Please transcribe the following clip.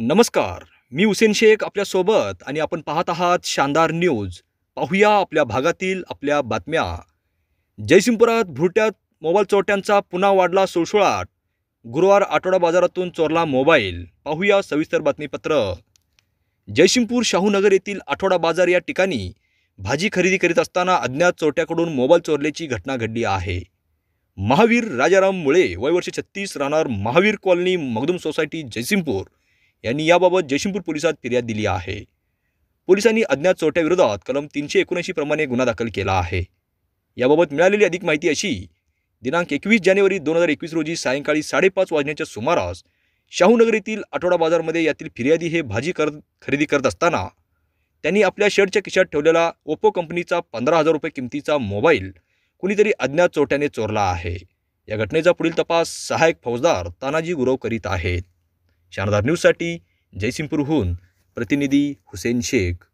नमस्कार मी हुसेन शेख आपल्यासोबत आणि आपण पाहत आहात शानदार न्यूज पाहूया आपल्या भागातील आपल्या बातम्या जयसिंगपुरात भुरट्यात मोबाईल चोरट्यांचा पुन्हा वाढला सुळसुळाट गुरुवार आठवडा बाजारातून चोरला मोबाईल पाहूया सविस्तर बातमीपत्र जयसिंगपूर शाहूनगर येथील आठवडा बाजार या ठिकाणी भाजी खरेदी करीत असताना अज्ञात चोरट्याकडून मोबाईल चोरल्याची घटना घडली आहे महावीर राजाराम मुळे वयवर्ष छत्तीस राहणार महावीर कॉलनी मगदूम सोसायटी जयसिंगपूर यांनी याबाबत जयसिंगपूर पोलिसात फिर्याद दिली आहे पोलिसांनी अज्ञात चोरट्याविरोधात कलम तीनशे एकोणऐंशी प्रमाणे गुन्हा दाखल केला आहे याबाबत मिळालेली अधिक माहिती अशी दिनांक एकवीस जानेवारी दोन हजार एकवीस रोजी सायंकाळी साडेपाच वाजण्याच्या सुमारास शाहूनगर येथील आठवडा बाजारमध्ये यातील फिर्यादी हे भाजी कर खरेदी करत असताना त्यांनी आपल्या शर्टच्या खिशात ठेवलेला ओप्पो कंपनीचा पंधरा हजार रुपये किमतीचा मोबाईल कुणीतरी अज्ञात चोरट्याने चोरला आहे या घटनेचा पुढील तपास सहायक फौजदार तानाजी गुरव करीत आहेत शानदार न्यूजसाठी जयसिंगपूरहून प्रतिनिधी हुसेन शेख